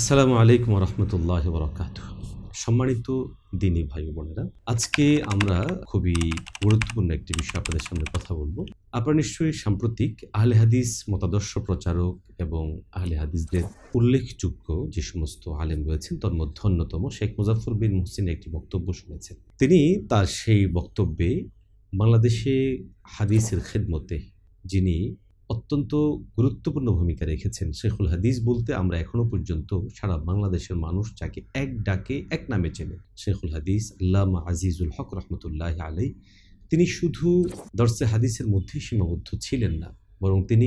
আসসালামু আলাইকুম রহমতুল্লাহ বরকাত সম্মানিত দিনী ভাই বোনেরা আজকে আমরা খুবই গুরুত্বপূর্ণ একটি বিষয় আপনাদের সামনে কথা বলবো আপনারা নিশ্চয়ই সাম্প্রতিক আহলে হাদিস মতাদর্শ প্রচারক এবং আহলে হাদিসদের উল্লেখযোগ্য যে সমস্ত আলেম রয়েছেন তার মধ্যে অন্যতম শেখ মুজাফর বিন মুহসিনের একটি বক্তব্য শুনেছেন তিনি তার সেই বক্তব্যে বাংলাদেশে হাদিসের খেদমতে যিনি অত্যন্ত গুরুত্বপূর্ণ ভূমিকা রেখেছেন শেখুল হাদিস বলতে আমরা এখনও পর্যন্ত সারা বাংলাদেশের মানুষ যাকে এক ডাকে এক নামে চেনে শেখুল হাদিস আল্লামা আজিজুল হক রহমতুল্লাহ আলাই তিনি শুধু দর্শে হাদিসের মধ্যে সীমাবদ্ধ ছিলেন না বরং তিনি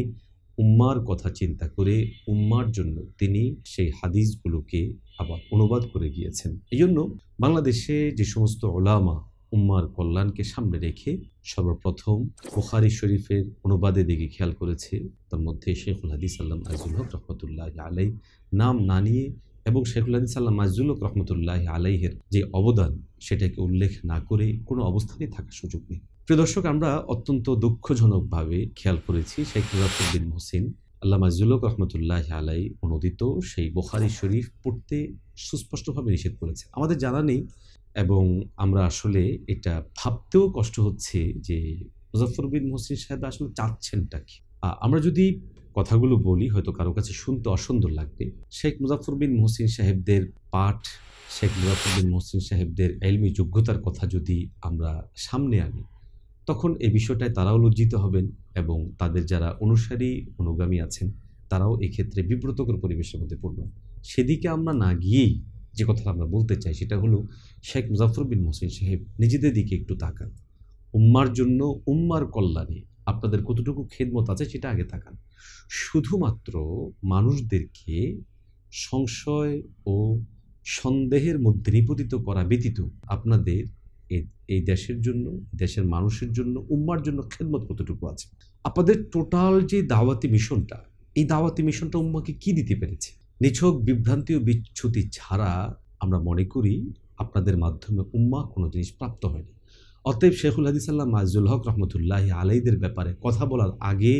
উম্মার কথা চিন্তা করে উম্মার জন্য তিনি সেই হাদিসগুলোকে আবার অনুবাদ করে গিয়েছেন এই জন্য বাংলাদেশে যে সমস্ত ওলামা উম্মার কল্যাণকে সামনে রেখে সর্বপ্রথম বুখারি শরীফের অনুবাদের দিকে খেয়াল করেছে তার মধ্যে শেখুল হাদিস আল্লাম আজুল হক রহমতুল্লাহ আলাই নাম না নিয়ে এবং শেখুল হাদিস আল্লাহ মাজুল হক রহমতুল্লাহ আলাইহের যে অবদান সেটাকে উল্লেখ না করে কোনো অবস্থানে থাকার সুযোগ নেই প্রিয় দর্শক আমরা অত্যন্ত দুঃখজনকভাবে খেয়াল করেছি শেখ মুজাফরুদ্দিন হোসেন আল্লাহ হক রহমতুল্লাহ আলাই অনুদিত সেই বোখারি শরীফ পড়তে সুস্পষ্টভাবে নিষেধ করেছে আমাদের জানা নেই এবং আমরা আসলে এটা ভাবতেও কষ্ট হচ্ছে যে মুজাফর বিন সাহেব আসলে চাচ্ছেনটা কি আমরা যদি কথাগুলো বলি হয়তো কারো কাছে শুনতে অসুন্দর লাগবে শেখ মুজাফর বিন মোহসিন সাহেবদের পাঠ শেখ মুজাফর বিন মোহসিন সাহেবদের এলমি যোগ্যতার কথা যদি আমরা সামনে আনি তখন এই বিষয়টায় তারাও লজ্জিত হবেন এবং তাদের যারা অনুসারী অনুগামী আছেন তারাও এক্ষেত্রে বিব্রতকর পরিবেশের মধ্যে পড়বেন সেদিকে আমরা না গিয়েই যে কথাটা আমরা বলতে চাই সেটা হলো শেখ মুজাফর বিন মোহসেন সাহেব নিজেদের দিকে একটু তাকান উম্মার জন্য উম্মার কল্যাণে আপনাদের কতটুকু খেদমত আছে সেটা আগে তাকান শুধুমাত্র মানুষদেরকে সংশয় ও সন্দেহের মধ্যে নিপতিত করা ব্যতীত আপনাদের এই দেশের জন্য দেশের মানুষের জন্য উম্মার জন্য খেদমত কতটুকু আছে আপনাদের টোটাল যে দাওয়াতি মিশনটা এই দাওয়াতি মিশনটা উম্মাকে কি দিতে পেরেছে নিছক বিভ্রান্তি ও বিচ্ছুতি ছাড়া আমরা মনে করি আপনাদের মাধ্যমে উম্মা কোনো জিনিস প্রাপ্ত হয়নি অতএব শেখুল হাদিস আল্লাহ মাজুল হক রহমতুল্লাহ আলাইদের ব্যাপারে কথা বলার আগে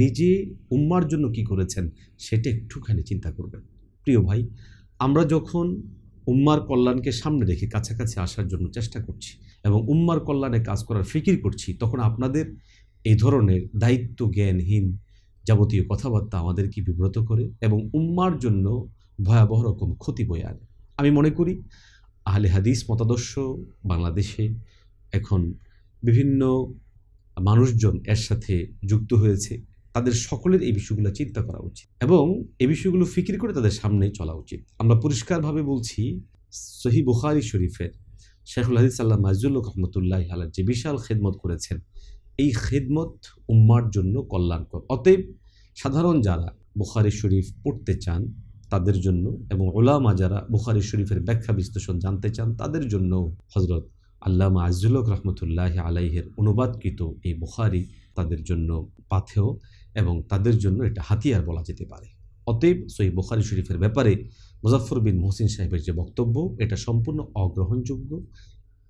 নিজে উম্মার জন্য কি করেছেন সেটা একটুখানি চিন্তা করবেন প্রিয় ভাই আমরা যখন উম্মার কল্যাণকে সামনে রেখে কাছাকাছি আসার জন্য চেষ্টা করছি এবং উম্মার কল্যাণে কাজ করার ফিকির করছি তখন আপনাদের এই ধরনের দায়িত্ব জ্ঞানহীন যাবতীয় কথাবার্তা আমাদেরকে বিব্রত করে এবং উম্মার জন্য ভয়াবহ রকম ক্ষতি বয়ে আনে আমি মনে করি আহলে হাদিস মতাদর্শ বাংলাদেশে এখন বিভিন্ন মানুষজন এর সাথে যুক্ত হয়েছে তাদের সকলের এই বিষয়গুলো চিন্তা করা উচিত এবং এই বিষয়গুলো ফিকির করে তাদের সামনে চলা উচিত আমরা পরিষ্কারভাবে বলছি সহি বুখারি শরীফের শেখুল হাদিস আল্লাহ মাজুল্লুক রহমতুল্লাহ আলার যে বিশাল খেদমত করেছেন এই খেদমত উম্মার জন্য কল্যাণকর অতএব সাধারণ যারা বুখারি শরীফ পড়তে চান তাদের জন্য এবং ওলামা যারা বুখারি শরীফের ব্যাখ্যা বিশ্লেষণ জানতে চান তাদের জন্য হজরত আল্লামা আজিজুলক রহমতুল্লাহ আলাইহের অনুবাদকৃত এই বুখারি তাদের জন্য পাথেও এবং তাদের জন্য এটা হাতিয়ার বলা যেতে পারে অতএব সই বুখারি শরীফের ব্যাপারে মুজাফর বিন মোহসিন সাহেবের যে বক্তব্য এটা সম্পূর্ণ অগ্রহণযোগ্য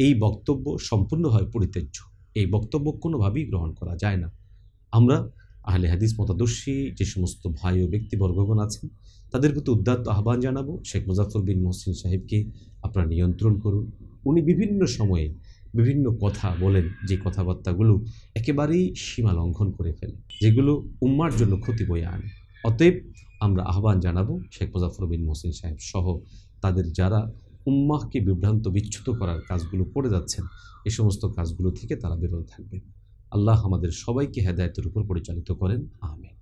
এই বক্তব্য সম্পূর্ণভাবে পরিত্যাজ্য এই বক্তব্য কোনোভাবেই গ্রহণ করা যায় না আমরা আহলে হাদিস মতাদর্শী যে সমস্ত ভাই ও ব্যক্তিবর্গগণ আছেন তাদের প্রতি উদ্দাত্ত আহ্বান জানাবো শেখ মুজাফর বিন মহসিন সাহেবকে আপনারা নিয়ন্ত্রণ করুন উনি বিভিন্ন সময়ে বিভিন্ন কথা বলেন যে কথাবার্তাগুলো একেবারেই সীমা লঙ্ঘন করে ফেলে যেগুলো উম্মার জন্য ক্ষতি বয়ে আনে অতএব আমরা আহ্বান জানাবো শেখ মুজাফর বিন মহসিন সাহেব সহ তাদের যারা উম্মাহকে বিভ্রান্ত বিচ্ছুত করার কাজগুলো করে যাচ্ছেন এ সমস্ত কাজগুলো থেকে তারা বেরোতে থাকবে আল্লাহ আমাদের সবাইকে হেদায়তের উপর পরিচালিত করেন আহমেদ